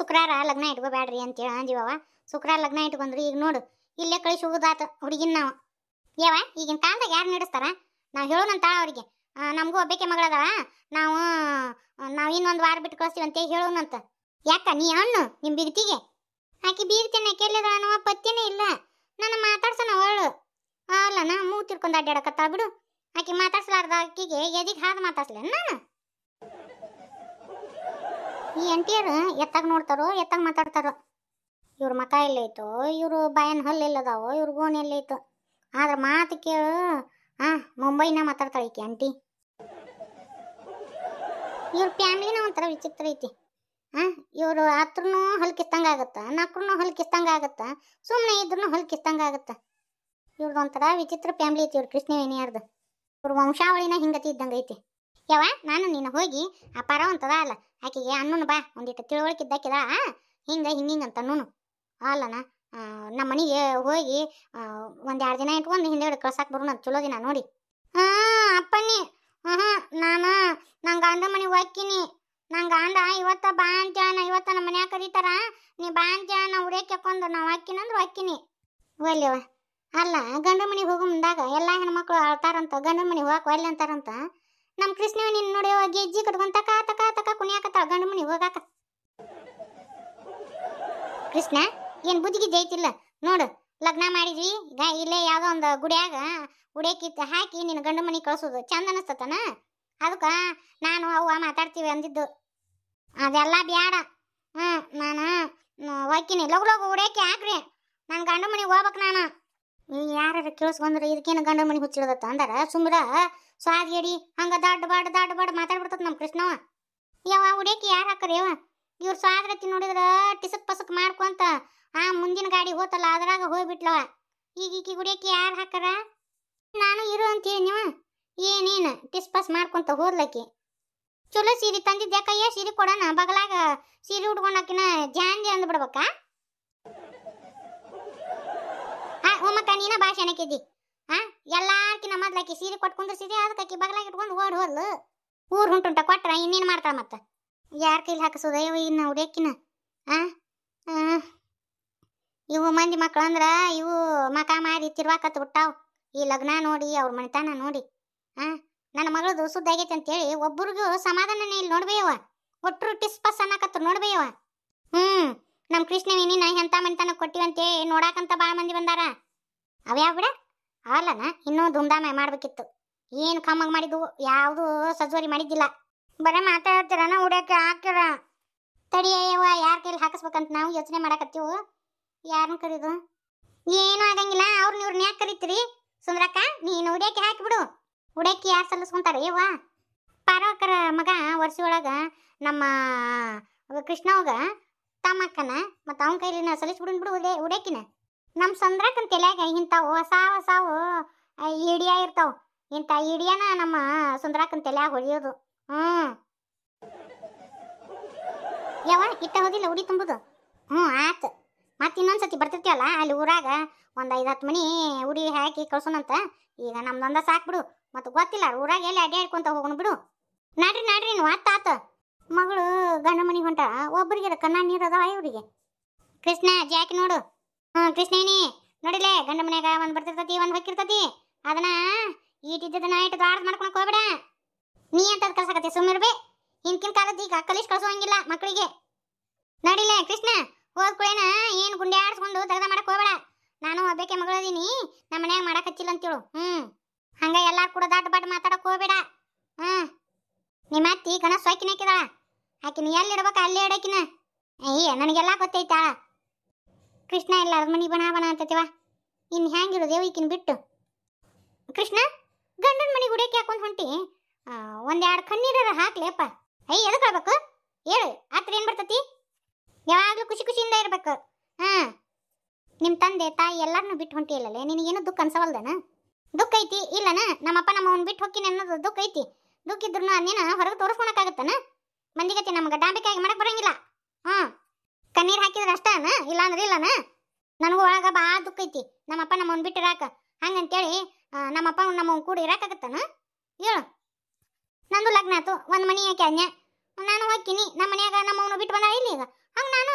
ಶುಕ್ರವಾರ ಲಗ್ನ ಇಟ್ಕೋಬೇಡ್ರಿ ಅಂತೇಳಿ ಅಂದಿವವ ಶುಕ್ರವಾರ ಲಗ್ನ ಇಟ್ಕೊಂಡ್ರಿ ಈಗ ನೋಡು ಇಲ್ಲೇ ಕಳಿಸಿ ಹೋಗೋದಾತ ಹುಡುಗಿನ ನಾವು ಯಾವ ಈಗಿನ ಕಾಲದಾಗ ಯಾರು ನಡೆಸ್ತಾರ ನಾವು ಹೇಳೋಣಂತ ಅವರಿಗೆ ನಮಗೂ ಒಬ್ಬಕ್ಕೆ ಮಗಳದವ ನಾವು ನಾವು ಇನ್ನೊಂದು ವಾರ ಬಿಟ್ಟು ಕಳಿಸ್ತೀವಿ ಅಂತ ಹೇಳೋಣಂತ ಯಾಕ ನೀ ಹಣ್ಣು ನಿಮ್ಮ ಬಿಗ್ತಿಗೆ ಆಕೆ ಬೀಗ್ತೇನೆ ಕೇಳಿದ್ರ ನಾವು ಪತ್ತೆನೇ ಇಲ್ಲ ನನ್ನ ಮಾತಾಡ್ಸೋಣ ಅವಳು ಅಲ್ಲ ನಾ ಮೂಗ್ ತಿರ್ಕೊಂಡು ಅಡ್ಡಾಡಕತ್ತಾಳ ಬಿಡು ಆಕೆ ಮಾತಾಡ್ಸಲಾರ್ದ ಆಕೆಗೆ ಎದಿಗೆ ಹಾದು ಮಾತಾಡ್ಸ್ಲೇನು ನಾನು ಈ ಎಂಟಿಯರು ಎತ್ತಾಗ ನೋಡ್ತಾರೋ ಎತ್ತಾಗ ಮಾತಾಡ್ತಾರೋ ಇವ್ರ ಮಕ ಎಲ್ಲೈತೋ ಇವರು ಬಾಯನ್ ಹಲ್ಲು ಎಲ್ಲದಾವ ಇವ್ರ ಗೋಣಿ ಎಲ್ಲೈತು ಆದ್ರೆ ಮಾತು ಕೇಳು ಹಾಂ ಮುಂಬೈನ ಮಾತಾಡ್ತಾಳ ಐತಿ ಆಂಟಿ ಇವ್ರ ಫ್ಯಾಮಿಲಿನ ಒಂಥರ ವಿಚಿತ್ರ ಐತಿ ಹಾಂ ಇವರು ಹತ್ರನೂ ಹಲ್ಕಿಸ್ತಂಗ ಆಗುತ್ತೆ ನಕ್ರೂ ಹಲ್ಕಿಸ್ತಂಗ ಆಗುತ್ತೆ ಸುಮ್ಮನೆ ಇದ್ರೂ ಹಲ್ಕಿಸ್ತಂಗ ಆಗತ್ತ ಇವ್ರದ್ದು ಒಂಥರ ವಿಚಿತ್ರ ಫ್ಯಾಮಿಲಿ ಐತಿ ಇವ್ರ ಕೃಷ್ಣವೇಣಿಯಾರ್ದು ಇವ್ರ ವಂಶಾವಳಿನ ಹಿಂಗತಿ ಇದ್ದಂಗೆ ಐತಿ ಯಾವ ನಾನು ನೀನು ಹೋಗಿ ಆ ಅಂತದ ಅಲ್ಲ ಆಕೆಗೆ ಅನ್ನನು ಬಾ ಒಂದಿಟ್ಟು ತಿಳುವಳಿಕಿದ್ದಾಕಿದ ಹಿಂಗೆ ಹಿಂಗೆ ಅಂತ ನೂನು ಅಲ್ಲನ ನಮ್ಮ ಮನೆಗೆ ಹೋಗಿ ಒಂದು ಎರಡು ದಿನ ಇಟ್ಕೊಂಡು ಹಿಂದೆ ಕಳ್ಸಕ್ಕೆ ಬರೋಣ ಚಲೋ ದಿನ ನೋಡಿ ಹಾಂ ಅಪ್ಪಣ್ಣಿ ಹಾಂ ನಾನು ನಂಗೆ ಗಂಡ ಮನೆಗೆ ಹೋಗ್ತೀನಿ ನಂಗೆ ಗಂಡ ಇವತ್ತ ಬಾ ಅಂತೇಳ ಇವತ್ತ ನಮ್ಮ ಮನ್ಯಾಗ ಕರೀತಾರ ನೀ ಬಾ ಅಂತೇಳ ನಾ ಉಡೇಕೆ ಹಾಕೊಂಡು ನಾವು ಹಾಕಿನಿ ಅಂದ್ರೆ ಹಾಕಿನಿ ಒಲ್ಯವ ಅಲ್ಲ ಗಂಡ ಮನೆಗೆ ಹೋಗೋ ಮುಂದಾಗ ಎಲ್ಲ ಹೆಣ್ಮಕ್ಳು ಅಳ್ತಾರಂತ ಗಂಡ ಮನೆಗೆ ಹೋಗಕ್ಕೆ ಒಲ್ಲೆ ಅಂತಾರಂತ ನಮ್ಮ ಕೃಷ್ಣ ನಿನ್ನ ನೋಡಿ ಗೆಜ್ಜಿ ಕಟ್ಕೊಂಡ್ ತಕ ತಕ ತಕ ಕುಣಿಯಾಕತ್ತಾಳ ಹೋಗಾಕ ಕೃಷ್ಣ ಏನು ಬುದ್ಧಿಗೆ ಜೈತಿಲ್ಲ ನೋಡು ಲಗ್ನ ಮಾಡಿದ್ವಿ ಈಗ ಇಲ್ಲೇ ಯಾವುದೋ ಒಂದು ಗುಡಿಯಾಗ ಉಡೇಕಿತ್ತು ಹಾಕಿ ನಿನ್ನ ಗಂಡು ಮನೆ ಕಳ್ಸೋದು ಚಂದ ಅನಿಸ್ತತನ ಅದಕ್ಕೆ ನಾನು ಅವ್ವ ಮಾತಾಡ್ತೀವಿ ಅಂದಿದ್ದು ಅದೆಲ್ಲ ಬೇಡ ಹ್ಞೂ ನಾನು ಒಯ್ತೀನಿ ಲಗು ಲಗು ಉಡೇಕಿ ಹಾಕ್ರಿ ನನ್ನ ಗಂಡು ಮನೆಗೆ ಹೋಗ್ಬೇಕು ನಾನು ಯಾರು ಕೇಳಿಸ್ಕೊಂಡ್ರೆ ಇದಕ್ಕೇನು ಗಂಡ ಮನೆ ಹುಚ್ಚಿಡದತ್ತ ಅಂದಾರ ಸುಮ್ರ ಸ್ವಾದ್ಗೇಡಿ ಹಂಗ ದಾಡ್ ಬಾಡ್ ದಾಡ್ ಬಾಡ್ ಮಾತಾಡ್ಬಿಡ್ತದ ನಮ್ಮ ಕೃಷ್ಣವ ಯಾವ ಹುಡುಕಿ ಯಾರು ಹಾಕರ್ ಇವ್ರು ಇವ್ರ ಸ್ವಾದ್ರತಿ ನೋಡಿದ್ರ ಟಿಸಕ್ ಪಸಕ್ ಮಾಡ್ಕೊಂತ ಆ ಮುಂದಿನ ಗಾಡಿ ಹೋತಲ್ಲ ಅದ್ರಾಗ ಹೋಗ್ಬಿಟ್ಲವ ಈಗ ಈಗ ಗುಡಿಯಕ್ಕೆ ಯಾರು ಹಾಕರ ನಾನು ಇರು ಅಂತ ನೀವ ಏನೇನು ಟಿಸ್ ಪಸ್ ಮಾಡ್ಕೊಂತ ಹೋದ್ಲಕ್ಕಿ ಚಲೋ ಸೀರೆ ತಂದಿದ್ದೆ ಕೈಯ ಸೀರೆ ಕೊಡೋಣ ಬಗಲಾಗ ಸೀರೆ ಉಟ್ಕೊಂಡಾಕಿನ ಜಾಂದಿ ಅಂದ್ಬಿಡ್ಬೇಕಾ ಹೋಮಕ್ಕ ಭಾಳ ಭಾಷಣಕ್ಕಿದ್ದಿ ಹಾ ಎಲ್ಲಾರ್ಕಿನ ಮೊದ್ಲಾಕಿ ಸೀರೆ ಕೊಟ್ಕೊಂಡು ಸೀರೆ ಅದಕ್ಕೆ ಬಗ್ಲಾಗ ಇಟ್ಕೊಂಡು ಓಡ್ ಹೋದ್ಲು ಊರ್ ಹುಂಟುಂಟ ಕೊಟ್ರ ಇನ್ನೇನು ಮಾಡ್ತಾರ ಮತ್ತೆ ಯಾರ ಕೈಲಿ ಹಾಕಿಸೋದ ಇವ ಇನ್ನು ಉಡ್ಯಾಕಿನ ಆ ಇವು ಮಂದಿ ಮಕ್ಳು ಅಂದ್ರೆ ಇವು ಮಕ ಮಾರಿ ತಿರ್ವಾಕತ್ ಈ ಲಗ್ನ ನೋಡಿ ಅವ್ರ ಮನೆತನ ನೋಡಿ ಹಾ ನನ್ನ ಮಗಳದು ಅಂತ ಅಂತೇಳಿ ಒಬ್ಬರಿಗೂ ಸಮಾಧಾನನೇ ಇಲ್ಲಿ ನೋಡ್ಬೇಯವ ಒಟ್ಟರು ಟಿಸ್ ಪಸ್ ಅನ್ನಕತ್ತು ಹ್ಮ್ ಹ್ಞೂ ನಮ್ಮ ಕೃಷ್ಣವೇನಿ ನಾ ಎಂಥ ಮನೆತನ ಕೊಟ್ಟಿವಂತೆ ನೋಡಾಕಂತ ಭಾಳ ಮಂದಿ ಬಂದಾರ ಅವ್ಯಾವ ಬಿಡ ಅಲ್ಲನ ಇನ್ನೂ ಧೂಮ್ಧಾಮೆ ಮಾಡ್ಬೇಕಿತ್ತು ಏನು ಕಮ್ಮಾಗಿ ಮಾಡಿದ್ವು ಯಾವುದು ಸಜ್ವರಿ ಮಾಡಿದ್ದಿಲ್ಲ ಬರೀ ಮಾತಾಡ್ತೀರನ ಉಡಕ್ಕೆ ಹಾಕ್ತಾರ ತಡಿಯವ ಯಾರ ಕೈಲಿ ಹಾಕಿಸ್ಬೇಕಂತ ನಾವು ಯೋಚನೆ ಮಾಡಕತ್ತೀವು ಯಾರನ್ನ ಕರೀದು ಏನೂ ಆಗಂಗಿಲ್ಲ ಅವ್ರನ್ನ ಇವ್ರನ್ನ ಯಾಕೆ ಕರಿತೀರಿ ಸುಂದ್ರಕ್ಕ ನೀನು ಹಾಕಿ ಹಾಕಿಬಿಡು ಉಡಕ್ಕೆ ಯಾರು ಸಲ್ಲಿಸ್ಕೊಂತಾರ ಏವಾ ಪಾರ್ವಕರ ಮಗ ವರ್ಷ ಒಳಗೆ ನಮ್ಮ ಕೃಷ್ಣವ್ಗ ತಮ್ಮಕ್ಕನ ಅಕ್ಕನ ಮತ್ತು ಅವನ ಕೈಲಿನ ಸಲ್ಲಿಸ್ಬಿಡು ಬಿಡು ಉಡೆ ನಮ್ಮ ಸಂದ್ರಕ್ಕನ ತಲೆಯಾಗ ಇಂಥವು ಹೊಸ ಹೊಸವು ಇಡಿಯ ಇರ್ತಾವ ಇಂಥ ಇಡಿಯನ ನಮ್ಮ ಸುಂದ್ರಕ್ಕನ ತಲೆಯಾಗ ಹೊಳಿಯೋದು ಹ್ಞೂ ಯಾವ ಇಟ್ಟ ಹೋದಿಲ್ಲ ಉಡಿ ತುಂಬುದು ಹ್ಞೂ ಆತು ಮತ್ತೆ ಇನ್ನೊಂದು ಸತಿ ಬರ್ತಿರ್ತೀವಲ್ಲ ಅಲ್ಲಿ ಊರಾಗ ಒಂದು ಐದು ಹತ್ತು ಮನಿ ಉಡಿ ಹಾಕಿ ಕಳ್ಸೋಣಂತ ಈಗ ನಮ್ದೊಂದ ಸಾಕ್ಬಿಡು ಮತ್ತು ಗೊತ್ತಿಲ್ಲ ಊರಾಗ ಎಲ್ಲಿ ಅಡ್ಡಾಡ್ಕೊಂತ ಹೋಗೋಣ ಬಿಡು ನಾಡ್ರಿ ನಾಡ್ರಿ ನೀವು ಆತ ಆತ ಮಗಳು ಗಂಡ ಮನೆಗೆ ಹೊಂಟ ಒಬ್ಬರಿಗೆ ಕಣ್ಣ ನೀರು ಅದಾವ ಇವರಿಗೆ ಕೃಷ್ಣ ಜಾಕಿ ನೋಡು ಹ್ಞೂ ಕೃಷ್ಣೇಣಿ ನೋಡಿಲೇ ಗಂಡ ಮನ್ಯಾಗ ಒಂದು ಬರ್ತಿರ್ತತಿ ಒಂದು ಹೊಕ್ಕಿರ್ತತಿ ಅದನ್ನ ಈಟಿದ್ದದನ್ನ ಇಟ್ಟು ದಾಡ್ದು ಮಾಡ್ಕೊಳಕ್ ಹೋಗ್ಬೇಡ ನೀ ಅಂತ ಕಲ್ಸಕತ್ತಿ ಸುಮ್ಮಿರ್ಬೇ ಹಿಂದಿನ ಕಾಲದ ಈಗ ಕಲಿಸ್ ಕಳ್ಸುವಂಗಿಲ್ಲ ಮಕ್ಕಳಿಗೆ ನೋಡಿಲೇ ಕೃಷ್ಣ ಹೋದ ಕೂಡೇನ ಏನು ಗುಂಡಿ ಆಡಿಸ್ಕೊಂಡು ತೆಗ್ದ ಮಾಡಕ್ ಹೋಗ್ಬೇಡ ನಾನು ಒಬ್ಬಕ್ಕೆ ಮಗಳದೀನಿ ನಮ್ಮ ಮನ್ಯಾಗ ಮಾಡಕ್ ಹಚ್ಚಿಲ್ಲ ಅಂತೇಳು ಹ್ಮ್ ಹಂಗ ಎಲ್ಲಾರು ಕೂಡ ದಾಟ ಬಾಟ ಮಾತಾಡಕ್ ಹೋಗ್ಬೇಡ ಹ್ಞೂ ನಿಮ್ಮ ಅತ್ತಿ ಗಣ ಸೊಕ್ಕಿನ ಹಾಕಿದಾಳ ಆಕಿನ ಎಲ್ಲಿ ಇಡ್ಬೇಕು ಅಲ್ಲೇ ಇಡಕಿನ ಏ ನನಗೆಲ್ಲ ಗೊತ್ತೈತಾ ಕೃಷ್ಣ ಇಲ್ಲ ಮನೆ ಬಣ ಬಣ ಅಂತತಿವ ಇನ್ನು ಹ್ಯಾಂಗಿರೋದು ಈಕಿನ ಬಿಟ್ಟು ಕೃಷ್ಣ ಗಂಡನ ಮನಿ ಹುಡಿಯಕ್ಕೆ ಹಾಕೊಂಡು ಹೊಂಟಿ ಒಂದು ಎರಡು ಕಣ್ಣೀರ ಹಾಕ್ಲೇಪ್ಪ ಅಯ್ಯ ಎದಕ್ಕೆ ಹೇಳು ಆತ್ರ ಏನು ಬರ್ತತಿ ಯಾವಾಗಲೂ ಖುಷಿ ಖುಷಿಯಿಂದ ಇರಬೇಕು ಹಾಂ ನಿಮ್ಮ ತಂದೆ ತಾಯಿ ಎಲ್ಲರನ್ನೂ ಬಿಟ್ಟು ಹೊಂಟಿ ಇಲ್ಲಲೇ ನಿನಗೇನು ದುಃಖ ಅನ್ಸವಲ್ದನ ದುಃಖ ಐತಿ ಇಲ್ಲನ ನಮ್ಮಪ್ಪ ನಮ್ಮ ಅವ್ನು ಬಿಟ್ಟು ಹೊಕ್ಕಿನ ಅನ್ನೋದು ದುಃಖ ಐತಿ ದುಃಖ ಇದ್ರು ಅದನ್ನೇನ ಹೊರಗೆ ತೋರಿಸ್ಕೊಳಕ್ಕಾಗತ್ತನ ಮಂದಿಗತಿ ನಮ್ಗೆ ಡಾಂಬಿಕಾಗಿ ಮಾಡಕ್ಕೆ ಬರೋಂಗಿಲ್ಲ ಹಾಂ ಕಣ್ಣೀರ್ ಹಾಕಿದ್ರೆ ಅಷ್ಟನ ಇಲ್ಲ ಅಂದ್ರೆ ಇಲ್ಲನ ನನಗೂ ಒಳಗ ಭಾಳ ದುಃಖ ಐತಿ ನಮ್ಮಪ್ಪ ನಮ್ಮವ್ನ ಬಿಟ್ಟು ಇರಾಕ ಹಂಗಂತೇಳಿ ನಮ್ಮಪ್ಪ ನಮ್ಮವ್ನ ಕೂಡ ಇರಾಕಾಗತ್ತಾನ ಹೇಳು ನಂದು ಲಗ್ನ ಆತು ಒಂದು ಮನೆ ಯಾಕೆ ನಾನು ಹೋಗ್ತೀನಿ ನಮ್ಮ ಮನ್ಯಾಗ ನಮ್ಮವನು ಬಿಟ್ಟು ಬಂದ ಇಲ್ಲಿ ಈಗ ಹಂಗೆ ನಾನು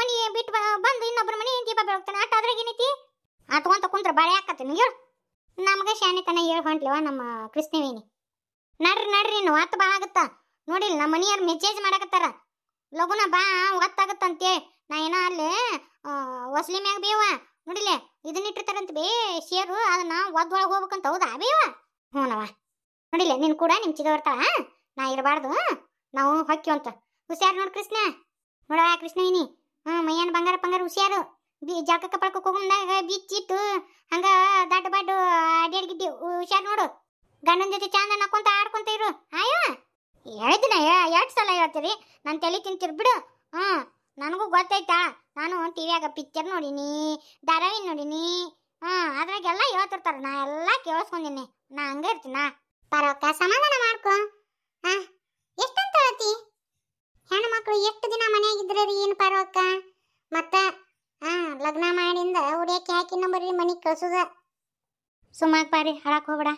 ಮನೆ ಬಿಟ್ಟು ಬಂದು ಇನ್ನೊಬ್ಬರ ಮನೆ ದೀಪ ಬೆಳಗ್ತಾನೆ ಅಟ್ ಅದ್ರಾಗ ಏನೈತಿ ಆ ತಗೊಂತ ಕುಂತ್ರ ಬಾಳೆ ಹಾಕತ್ತೀನಿ ಹೇಳು ನಮಗೆ ಶಾನಿತನ ಹೇಳಿ ಹೊಂಟ್ಲಿವ ನಮ್ಮ ಕೃಷ್ಣವೇಣಿ ನಡ್ರಿ ನಡ್ರಿ ನೀವು ಹತ್ತು ಭಾಳ ಆಗುತ್ತಾ ನೋಡಿಲ್ಲ ನಮ್ಮ ಮನೆಯವ್ರು ಮೆಸೇಜ್ ಮಾಡಕತ್ತಾರ ಲಗುನ ಬಾ ಗೊತ್ತಾಗತ್ತಂತೆ ನಾ ಏನ ಅಲ್ಲಿ ವಸ್ಲಿ ಮ್ಯಾಗ ಬೇವ ನೋಡಿಲೆ ಇದನ್ನ ಇಟ್ಟಿರ್ತಾರಂತ ಬೇ ಶೇರು ಅದನ್ನ ಒದ್ದೊಳಗೆ ಹೋಗ್ಬೇಕಂತ ಹೌದಾ ಬೇವ ಹ್ಞೂನವ ನೋಡಿಲೆ ನಿನ್ ಕೂಡ ನಿಮ್ಮ ಚಿಗ ಬರ್ತಾಳ ನಾ ಇರಬಾರ್ದು ನಾವು ಹೊಕ್ಕಿ ಅಂತ ಹುಷಾರು ನೋಡು ಕೃಷ್ಣ ನೋಡವ ಕೃಷ್ಣ ಇನಿ ಹ್ಞೂ ಮೈಯನ್ ಬಂಗಾರ ಬಂಗಾರ ಹುಷಾರು ಬಿ ಜಳಕ ಕಪ್ಪಳಕ್ಕೆ ಹೋಗಮ್ದಾಗ ಬಿಚ್ಚಿಟ್ಟು ಹಂಗ ದೊಡ್ಡ ಬಾಟು ಗಿಡ್ಡಿ ಹುಷಾರು ನೋಡು ಗಂಡನ ಜೊತೆ ಚಂದ ನಕ್ಕೊಂತ ಆಡ್ಕೊಂತ ಇರು ಆಯೋ ಹೇಳಿದಿನ ಎರಡು ಸಲ ಹೇಳ್ತೀರಿ ನಾನು ತಲೆ ತಿಂತೀರಿ ಬಿಡು ಹಾಂ ನನಗೂ ಗೊತ್ತಾಯ್ತಾ ನಾನು ಟಿ ವಿಯಾಗ ಪಿಕ್ಚರ್ ನೋಡಿನಿ ಧಾರಾವಾಹಿ ನೋಡಿನಿ ಹ್ಞೂ ಅದ್ರಾಗೆಲ್ಲ ಹೇಳ್ತಿರ್ತಾರೆ ನಾ ಎಲ್ಲ ಕೇಳಿಸ್ಕೊಂಡಿನಿ ನಾ ಹಂಗೆ ಇರ್ತೀನ ಪರವಕ್ಕ ಸಮಾಧಾನ ಮಾಡ್ಕೊ ಹಾಂ ಎಷ್ಟಂತ ಹೇಳ್ತಿ ಹೆಣ್ಣು ಮಕ್ಕಳು ಎಷ್ಟು ದಿನ ಮನೆಯಾಗಿದ್ರೆ ರೀ ಏನು ಪರವಕ್ಕ ಮತ್ತೆ ಹಾಂ ಲಗ್ನ ಮಾಡಿಂದ ಉಡಿಯಕ್ಕೆ ಹಾಕಿ ಇನ್ನೊಬ್ಬರಿ ಮನೆಗೆ ಕಳ್ಸೋದ ಸುಮ್ಮಕ್ಕೆ ಬಾರಿ ಹಾಳಕ್ಕೆ ಹೋಗ್ಬೇಡ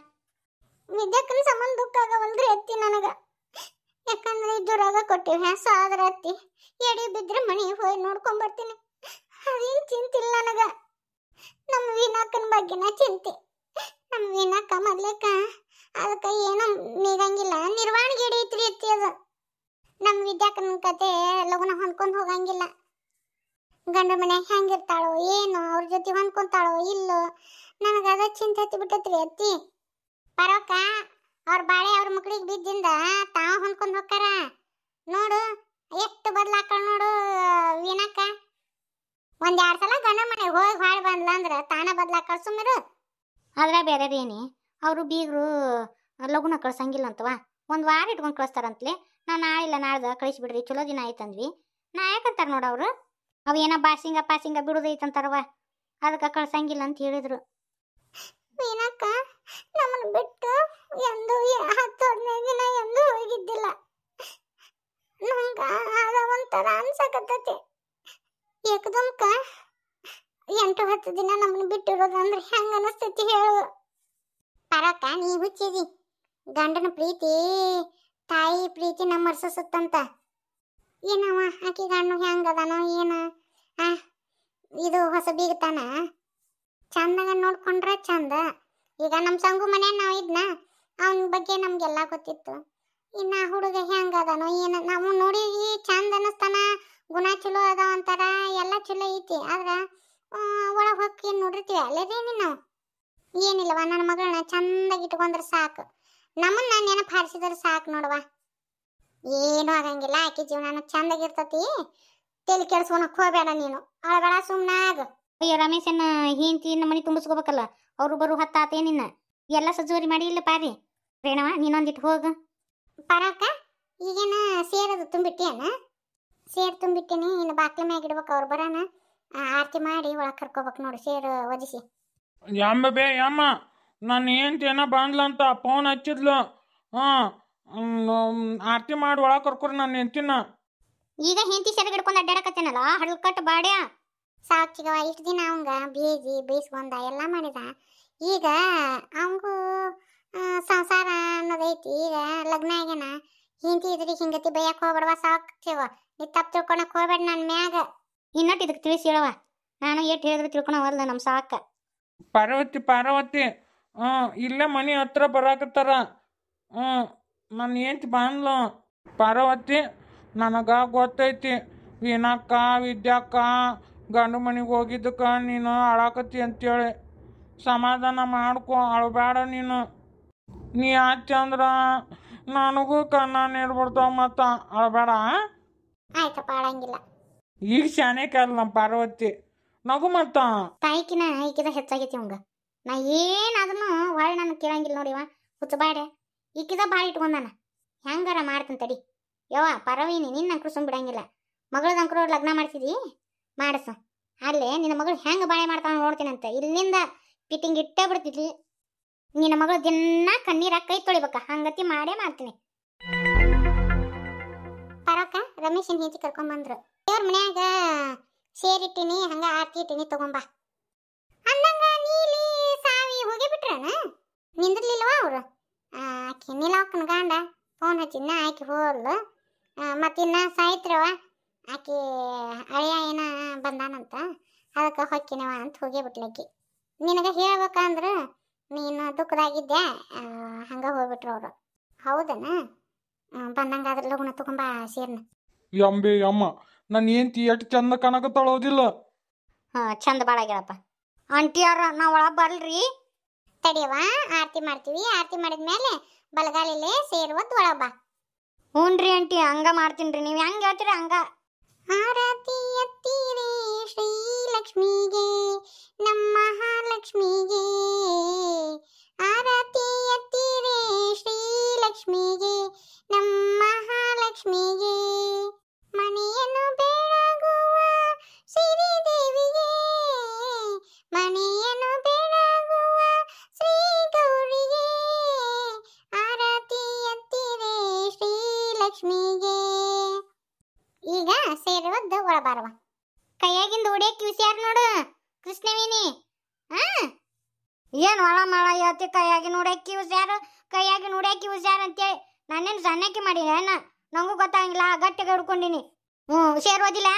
ನಿಜಕ್ಕೂ ಸಂಬಂಧ ದುಃಖ ಆಗವಲ್ರಿ ಎತ್ತಿ ನನಗೆ ಯಾಕಂದ್ರೆ ಇದು ರವೆ ಕೊಟ್ಟಿವಿ ಹ್ಯಾ ಸಾದ್ರತ್ತಿ ಎಡಿ ಬಿದ್ರೆ ಮನೆಗೆ ಹೋಗಿ ನೋಡ್ಕೊಂಬರ್ತೀನಿ ಬರ್ತೀನಿ ಅದೇನು ಚಿಂತಿಲ್ಲ ನನಗ ನಮ್ಮ ವಿನಾಕನ ಬಗ್ಗೆನ ಚಿಂತೆ ನಮ್ಮ ವೀಣಾಕ ಮೊದ್ಲೇಕ ಅದಕ್ಕೆ ಏನೋ ನೀಗಂಗಿಲ್ಲ ನಿರ್ವಾಣಿಗೆ ಹಿಡಿಯತ್ರಿ ಅತ್ತಿ ಅದು ನಮ್ಮ ವಿದ್ಯಾಕನ ಕತೆ ಲಗುನ ಹೊಂದ್ಕೊಂಡು ಹೋಗಂಗಿಲ್ಲ ಗಂಡ ಮನೆ ಹೆಂಗಿರ್ತಾಳೋ ಏನು ಅವ್ರ ಜೊತೆ ಹೊಂದ್ಕೊಂತಾಳೋ ಇಲ್ಲೋ ನನಗೆ ಅದು ಚಿಂತೆ ಹತ್ತಿ ಬಿಟ್ಟತ್ರಿ ಅತ್ತಿ ಪರೋಕ ಅವ್ರ ಬಾಳೆ ಅವ್ರ ಮಕ್ಕಳಿಗೆ ಬಿದ್ದಿಂದ ತಾವ ಹೊಂದ್ಕೊಂಡು ಹೋಗ್ತಾರ ನೋಡು ಎಷ್ಟು ಬದಲಾಕಳ ನೋಡು ವೀಣಕ್ಕ ಒಂದ್ ಎರಡ್ ಸಲ ಗಂಡ ಮನೆ ಹೋಗಿ ಹಾಳು ಬಂದ್ಲ ಅಂದ್ರ ತಾನ ಬದಲಾಕಳ ಸುಮ್ಮರು ಅದ್ರ ಏನಿ ಅವರು ಬೀಗರು ಲಗುನ ಕಳ್ಸಂಗಿಲ್ಲ ಅಂತವಾ ಒಂದ್ ವಾರ ಇಟ್ಕೊಂಡು ಕಳಿಸ್ತಾರಂತಲೇ ನಾವು ನಾಳೆ ಇಲ್ಲ ನಾಳ್ದು ಬಿಡ್ರಿ ಚಲೋ ದಿನ ಆಯ್ತಂದ್ವಿ ನಾ ಯಾಕಂತಾರ ನೋಡು ಅವರು ಏನೋ ಬಾಸಿಂಗ ಪಾಸಿಂಗ ಬಿಡುದೈತಂತಾರವ ಅದಕ್ಕ ಕಳ್ಸಂಗಿಲ್ಲ ಅಂತ ಹೇಳಿದ್ರು ಮೀನಕ್ಕ ನಮ್ಮನ್ನು ಬಿಟ್ಟು ಎಂದು ಹತ್ತು ಹದಿನೈದು ದಿನ ಎಂದು ಹೋಗಿದ್ದಿಲ್ಲ ನಂಗ ಆಗ ಒಂಥರ ಅನ್ಸಕತ್ತೈತಿ ಏಕದಮ್ಕ ಎಂಟು ಹತ್ತು ದಿನ ನಮ್ಮನ್ನು ಬಿಟ್ಟಿರೋದಂದ್ರೆ ಹೆಂಗ ಅನಿಸ್ತೈತಿ ಹೇಳು ಪರಕ್ಕ ನೀ ಹುಚ್ಚಿದಿ ಗಂಡನ ಪ್ರೀತಿ ತಾಯಿ ಪ್ರೀತಿ ನಮ್ಮ ಅರ್ಸಿಸುತ್ತಂತ ಏನವ ಆಕೆ ಗಂಡು ಹೆಂಗದಾನೋ ಏನ ಇದು ಹೊಸ ಬೀಗತಾನ ಚಂದಂಗ ನೋಡ್ಕೊಂಡ್ರೆ ಚಂದ ಈಗ ನಮ್ಮ ಸಂಗು ಮನೆ ನಾವು ಇದ್ನ ಅವನ ಬಗ್ಗೆ ನಮಗೆಲ್ಲ ಗೊತ್ತಿತ್ತು ಇನ್ನ ಹುಡುಗ ಹೆಂಗದಾನೋ ಏನು ನಾವು ನೋಡಿ ಚಂದ ಅನಸ್ತಾನ ಗುಣ ಚಲೋ ಅದಾವ ಅಂತಾರ ಎಲ್ಲ ಚಲೋ ಐತಿ ಆದ್ರ ಒಳಗೆ ಹೋಗಿ ನೋಡಿರ್ತೀವಿ ಅಲ್ಲದೇನಿ ನಾವು ಏನಿಲ್ಲವ ನನ್ನ ಮಗಳನ್ನ ಚಂದಾಗಿ ಇಟ್ಕೊಂಡ್ರೆ ಸಾಕು ನಮ್ಮನ್ನ ನೆನಪು ಹಾರಿಸಿದ್ರೆ ಸಾಕು ನೋಡುವ ಏನೂ ಆಗಂಗಿಲ್ಲ ಆಕೆ ಜೀವನ ಚಂದಾಗಿರ್ತತಿ ತೆಲಿ ಕೆಡ್ಸ್ಕೊಳಕ್ ಹೋಗ್ಬೇಡ ನೀನು ಅವಳ ಸುಮ್ಮನಾಗ ಅಯ್ಯ ರಮೇಶನ್ನ ಹೆಂಡತಿ ನಮ್ಮ ಮನೆ ತುಂಬಿಸ್ಕೋಬೇಕಲ್ಲ ಅವರು ಬರು ಹತ್ತಾತೇ ನಿನ್ನ ಎಲ್ಲ ಸಜ್ಜುವರಿ ಮಾಡಿ ಇಲ್ಲ ಪಾರಿ ರೇಣವ ನೀನೊಂದಿಟ್ಟು ಹೋಗ ಪರಾಕ ಈಗೇನ ಸೇರದು ತುಂಬಿಟ್ಟಿಯನ ಸೇರ್ ತುಂಬಿಟ್ಟಿನಿ ಇನ್ನು ಬಾಕ್ಲ ಮ್ಯಾಗ ಇಡ್ಬೇಕು ಅವ್ರು ಬರಾನ ಆರತಿ ಮಾಡಿ ಒಳಗೆ ಕರ್ಕೋಬೇಕು ನೋಡು ಸೇರು ಒದಿಸಿ ಯಮ್ಮ ಬೇ ಯಮ್ಮ ನಾನು ಏನ ಬಂದ್ಲ ಅಂತ ಫೋನ್ ಹಚ್ಚಿದ್ಲು ಹಾಂ ಆರತಿ ಮಾಡಿ ಒಳಗೆ ಕರ್ಕೊರ್ ನಾನು ಹೆಂತಿನ ಈಗ ಹೆಂಡತಿ ಸೆರಗಿಡ್ಕೊಂಡು ಅಡ್ಡಾಡಕತ್ತೇನಲ್ಲ ಹಡಲ್ಕಟ್ಟು ಬಾಡ್ಯಾ ಸಾಕು ಇಷ್ಟು ದಿನ ಅವಂಗ ಬೇಜಿ ಬೇಯಿಸ್ಕೊಂಡ ಎಲ್ಲ ಮಾಡಿದ ಈಗ ಅವಂಗೂ ಸಂಸಾರ ಅನ್ನೋದೈತಿ ಈಗ ಲಗ್ನ ಆಗ್ಯಾನ ಹಿಂತಿ ಇದ್ರಿ ಹಿಂಗತಿ ಬೈಯಕ್ಕೆ ಹೋಗ್ಬಿಡವ ಸಾಕ್ತೇವ ನೀ ತಪ್ಪು ತಿಳ್ಕೊಳಕ್ ಹೋಗ್ಬೇಡ ನನ್ನ ಮ್ಯಾಗ ಇನ್ನೊಟ್ಟು ಇದಕ್ಕೆ ತಿಳಿಸಿ ಹೇಳವ ನಾನು ಏಟ್ ಹೇಳಿದ್ರು ತಿಳ್ಕೊಳವಲ್ಲ ನಮ್ಮ ಸಾಕ ಪಾರ್ವತಿ ಪಾರ್ವತಿ ಹ್ಞೂ ಇಲ್ಲೇ ಮನೆ ಹತ್ರ ಬರಾಕತ್ತಾರ ಹ್ಞೂ ನನ್ನ ಹೆಂಡ್ತಿ ಬಂದ್ಲು ಪಾರ್ವತಿ ನನಗೆ ಗೊತ್ತೈತಿ ವೀಣಕ್ಕ ವಿದ್ಯಾಕ್ಕ ಗಂಡು ಮನೆಗೆ ಹೋಗಿದ್ದಕ್ಕೆ ನೀನು ಅಳಾಕತ್ತಿ ಅಂತೇಳಿ ಸಮಾಧಾನ ಮಾಡ್ಕೊ ಅಳಬೇಡ ನೀನು ನೀ ಆಚೆ ಅಂದ್ರೆ ನನಗೂ ಕಣ್ಣ ನೀರು ಬಿಡ್ತಾವ ಮತ್ತ ಅಳಬೇಡ ಆಯ್ತಪ್ಪ ಅಳಂಗಿಲ್ಲ ಈಗ ಶಾನೆ ಕಾಲ ನಮ್ಮ ಪಾರ್ವತಿ ನಗು ಮತ್ತ ತಾಯಿಕಿನ ಈಕಿದ ಹೆಚ್ಚಾಗೈತಿ ಅವಂಗ ನಾ ಏನಾದ್ರೂ ಹೊಳ್ ನಾನು ಕೇಳಂಗಿಲ್ಲ ನೋಡಿವ ಹುಚ್ಚಬಾಡೆ ಈಕಿದ ಭಾಳ ಇಟ್ಕೊಂಡಾನ ಹೆಂಗಾರ ಮಾಡ್ತಂತಡಿ ಯವ್ವ ಪರವೀನಿ ನಿನ್ನ ಅಂಕರು ಸುಮ್ ಬಿಡಂಗಿಲ್ಲ ಮಗಳದ ಅಂಕರು ಲಗ್ನ ಮಾಡ್ತಿದಿ ಮಾಡಿಸು ಅಲ್ಲಿ ನಿನ್ನ ಮಗಳು ಹೆಂಗೆ ಬಾಳೆ ಮಾಡ್ತಾನೆ ನೋಡ್ತೀನಂತ ಇಲ್ಲಿಂದ ಪಿಟಿಂಗ್ ಇಟ್ಟೇ ಬಿಡ್ತಿದ್ಲಿ ನಿನ್ನ ಮಗಳು ದಿನ ಕಣ್ಣೀರ ಕೈ ತೊಳಿಬೇಕ ಹಂಗತಿ ಮಾಡೇ ಮಾಡ್ತೀನಿ ಪರಕ್ಕ ರಮೇಶನ್ ಹೆಂಚಿ ಕರ್ಕೊಂಬಂದ್ರು ದೇವ್ರ ಮನ್ಯಾಗ ಸೇರಿಟ್ಟಿನಿ ಹಂಗ ಆರ್ತಿ ಇಟ್ಟಿನಿ ತಗೊಂಬಾ ಅಂದಂಗ ನೀಲಿ ಸಾವಿ ಹೋಗಿ ಬಿಟ್ರಣ ನಿಂದಿರ್ಲಿಲ್ವಾ ಅವರು ಆಕೆ ನೀಲಕ್ಕನ ಗಂಡ ಫೋನ್ ಹಚ್ಚಿದ್ನ ಆಕೆ ಹೋಲ್ ಮತ್ತಿನ್ನ ಸಾಯ್ತ್ರವ ಆಕೆ ಅಳಿಯ ಏನ ಬಂದಾನಂತ ಅದಕ್ಕೆ ಹೊಕ್ಕಿನವ ಅಂತ ಹೋಗಿ ಬಿಟ್ಲಕ್ಕಿ ನಿನಗೆ ಹೇಳ್ಬೇಕಂದ್ರೆ ನೀನು ದುಃಖದಾಗಿದ್ದೆ ಹಂಗೆ ಹೋಗ್ಬಿಟ್ರು ಅವರು ಹೌದನ ಬಂದಂಗಾದ್ರೆ ಲಗ್ನ ತಗೊಂಬ ಸೀರ್ನ ಯಂಬೆ ಯಮ್ಮ ನನ್ನ ಏಂತಿ ಎಷ್ಟು ಚಂದ ತಳೋದಿಲ್ಲ ಹಾಂ ಚಂದ ಭಾಳ ಆಂಟಿ ಅವ್ರ ನಾವು ಒಳ ಬರ್ಲ್ರಿ ತಡಿಯವ ಆರತಿ ಮಾಡ್ತೀವಿ ಆರತಿ ಮಾಡಿದ್ಮೇಲೆ ಮೇಲೆ ಸೇರುವತ್ತು ಒಳಗೆ ಬಾ ಹ್ಞೂ ರೀ ಆಂಟಿ ಹಂಗೆ ಮಾಡ್ತೀನಿ ರೀ ನೀವು ಹೆಂಗೆ ಹೇಳ್ತೀರಿ ಹಂಗೆ ಆರತಿ ಎತ್ತೀರೇ ಲಕ್ಷ್ಮಿಗೆ ನಮ್ಮ ಮಹಾಲಕ್ಷ್ಮಿಗೆ ಆರತಿ ಎತ್ತೀರೇ ಶ್ರೀಲಕ್ಷ್ಮಿಗೆ ನಮ್ಮ ಮಹಾಲಕ್ಷ್ಮಿಗೆ ಮನೆಯನ್ನು ಬೆಳಗುವ ಶ್ರೀದೇವಿಗೆ ಮನೆಯನ್ನು ಬೆಳಗುವ ಶ್ರೀ ಗೌರಿಗೆ ಆರತಿ ಶ್ರೀ ಲಕ್ಷ್ಮಿಗೆ ಸೇರಿರೋದ ಒಳಬಾರವ ಕೈಯಾಗಿಂದ ಓಡೇ ಕಿವಿಸ್ಯಾರ ನೋಡು ಕೃಷ್ಣವಿನಿ ಹಾ ಏನು ಒಳ ಮಾಳ ಹೇಳ್ತಿ ಕೈಯಾಗಿ ನೋಡಕ್ಕೆ ಉಸ್ಯಾರ ಕೈಯಾಗಿ ನೋಡಕ್ಕೆ ಉಸ್ಯಾರ ಅಂತೇಳಿ ನಾನೇನು ಸಣ್ಣಕ್ಕೆ ಮಾಡಿಲ್ಲ ಏನ ನಂಗೂ ಗೊತ್ತಾಗಿಲ್ಲ ಗಟ್ಟಿಗೆ ಹಿಡ್ಕೊಂಡಿನಿ ಹ್ಞೂ ಹುಷಾರು ಓದಿಲ್ಲ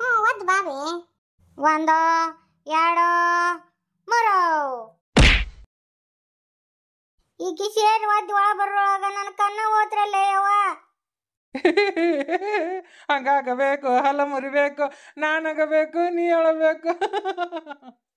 ಹ್ಞೂ ಒದ್ದು ಬಾಬಿ ಒಂದು ಎರಡು ಮೂರು ಈಗ ಶೇರ್ ಒದ್ದು ಒಳ ಬರೋಳಗ ನನ್ನ ಕಣ್ಣು ಓದ್ರಲ್ಲೇ ಯವ್ವ ಹಂಗಾಗಬೇಕು ಹಲ ಮುರಿಬೇಕು ನಾನಾಗಬೇಕು ನೀ ಅಳಬೇಕು